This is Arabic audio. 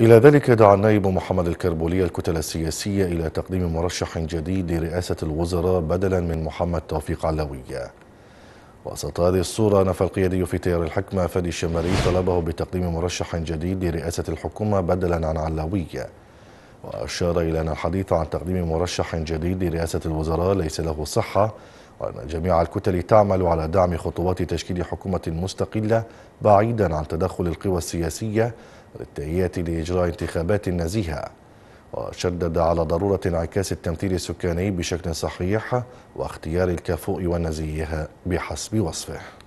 إلى ذلك دعا النائب محمد الكربولي الكتل السياسية إلى تقديم مرشح جديد لرئاسة الوزراء بدلا من محمد توفيق علوية وسط هذه الصورة نفى القيادي في تيار الحكمة فادي الشمري طلبه بتقديم مرشح جديد لرئاسة الحكومة بدلا عن علوية وأشار إلى أن الحديث عن تقديم مرشح جديد لرئاسة الوزراء ليس له صحة وأن جميع الكتل تعمل على دعم خطوات تشكيل حكومة مستقلة بعيدا عن تدخل القوى السياسية التهيئة لإجراء انتخابات نزيهة وشدد على ضرورة انعكاس التمثيل السكاني بشكل صحيح واختيار الكفؤ والنزيه بحسب وصفه